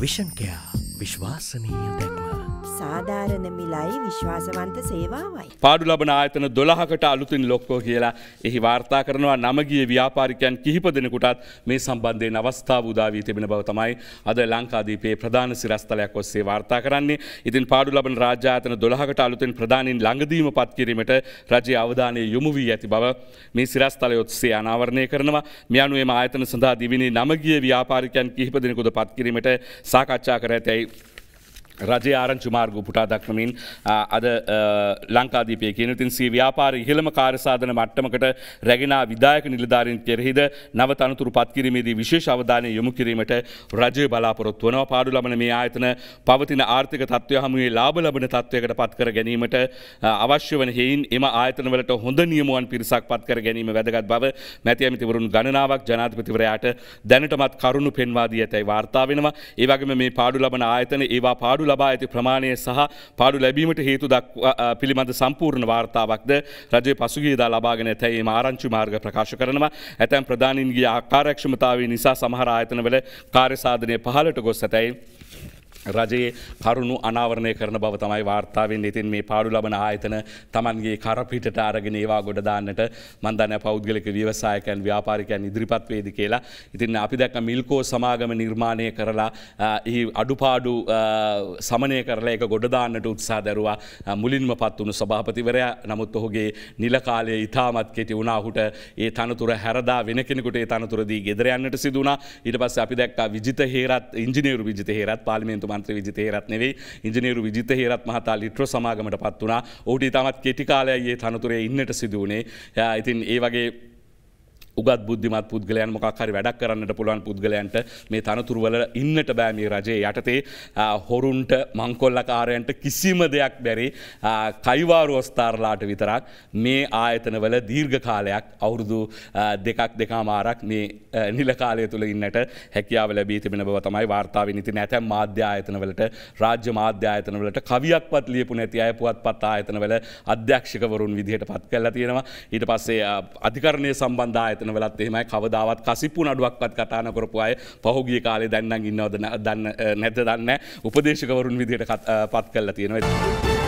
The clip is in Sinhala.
विषन क्या विश्वासनीय සාධාරණ මිලයි විශ්වාසවන්ත සේවාවයි. පාඩු ලබන ආයතන දොළහකට අලුතින් ලොක්කෝ කියලා එහි වාර්තා කරනවා නමගිය ව්‍යාපාරිකයන් කිහිප දෙනෙකුටත් මේ සම්බන්ධයෙන් අවස්ථාව උදාවී තිබෙන බව තමයි අද ලංකාදීපේ ප්‍රධාන සිරස්තලයක් ඔස්සේ වාර්තා කරන්නේ. ඉතින් පාඩු ලබන රාජ්‍ය ආයතන දොළහකට අලුතින් ප්‍රධානින් ළඟදීම පත් කිරීමට රජයේ අවධානය යොමු වී ඇති බව මේ සිරස්තලය ඔස්සේ අනාවරණය කරනවා. මේ අනුව මේ ආයතන සඳහා දිවිනේ නමගිය ව්‍යාපාරිකයන් කිහිප දෙනෙකුද පත් කිරීමට සාකච්ඡා කර ඇතැයි රජ ආරංචි මාර්ග පුටා දක්නමින් අද ලංකාදීපය කියනතින් සේ ව්‍යාපාර ඉහළම කාරසාධන මට්ටමකට රැගෙන විදායක නිලධාරින් කෙරෙහිද නව තනතුරු පත්කිරීමේදී විශේෂ අවධානය යොමු කිරීමට රජය බලාපොරොත්තු වනවා පාඩු ලබන මේ ආයතන පවතින ආර්ථික තත්ත්වය හමුවේ ලාබ ලබන තත්ත්වයකට පත්කර ගැනීමට අවශ්‍ය වන හෙයින් එම ආයතනවලට හොඳ නියමුවන් පිරිසක් පත්කර ගැනීම වැදගත් බව මැති ඇමිතිවරුන් ගණනාවක් ජනාධපතිවරයාට දැනටමත් කරුණු පෙන්වාදී ඇතැයි වාර්තා වෙනවා ඒවගේම මේ පාඩු ලබන ආයතන ඒවා පාඩු ලබා ඇති ප්‍රමාණය සහ පාඩු ලැබීමට හේතු දක්වා පිළිබඳ සම්පූර්ණ වාර්තාවක්ද රජය පසුගේදා ලබාගෙන ඇතැයි ආරංචි මාර්ග ප්‍රකාශ කරනවා ඇතැම් ප්‍රධානින්ගේ ආකාරක්ෂමතාව නිසා සමහර ආයතනවල කාර්යසාධනය පහලට ගොස් ඇතැයි. රජයේ කරුණු අනාවරණය කරන බව තමයි වාර්තාවෙන් ඉතින් මේ පාඩු ලබන ආයතන තමන්ගේ කරපිටට අරගෙන ඒවා ගොඩදාන්නට මන්දන පෞද්ගලික ව්‍යවසායකයන් ව්‍යාපාරිකයන් ඉදිරිපත්වේද කියලා. ඉතින් අපි දැක්ක මිල්කෝ සමාගම නිර්මාණය කරලා අඩුපාඩු සමනය කරලා එක ගොඩදාන්නට උත්සා දැරවා මුලින්ම පත් වුණු සභාපතිවරයා නමුත් ඔහුගේ නිලකාලය ඉතාමත් කෙටි වුණහුට ඒ තනතුර හැරදා වෙන කෙනෙකුට තනතුරදී ගෙදරයන්නට සිදුනා ඊට පස්ස අපි දැක්කා විජිත හේරත් ඉංජිනේරු විජිත හේරත් පාලිමේන්තු මන්ත්‍ර විජිත හේරත් නෙවෙයි ඉංජිනේරු විජිත හේරත් මහතා ලිට්‍ර සමාගමට පත් වුණා ඔහුට ඉතාමත් කෙටි කාලයයි ඒ තනතුරේ ඉන්නට සිදු වුණේ ඉතින් ඒ වගේ උගත් බුද්ධිමත් පුද්ගලයන් මොකක්හරි වැඩක් කරන්නට පුළුවන් පුද්ගලයන්ට මේ තනතුරුවල ඉන්නට බෑ මේ රජයේ යටතේ හොරුන්ට මංකොල්ලකාරයන්ට කිසිම දෙයක් බැරි කයිවාරු ඔස්ථාරලාට විතරක් මේ ආයතනවල දීර්ඝ කාලයක් අවුරුදු දෙකක් දෙකාමාරක් මේ නිලකාලය තුළ ඉන්නට හැකියාව ලැබී තිබෙන බව තමයි වාර්තාව නිති නැතැම් මාධ්‍යායතනවලට රාජ්‍ය මාධ්‍යායතනවලට කවියක්වත් ලියපු නැති අය පුවත් පත් ආයතනවල අධ්‍යක්ෂකවරුන් විදිහට පත් කරලා තියෙනවා ඊට පස්සේ අධිකරණය සම්බන්ධායත ආයතන වලත් එහෙමයි කවදාවත් කසිප්පු නඩුවක්වත් කතා නොකරපු අය පහුගිය කාලේ දැන් නම් ඉන්නවද නැද්ද දන්නේ නැහැ. උපදේශකවරුන් විදිහට පත් කරලා තියෙනවා.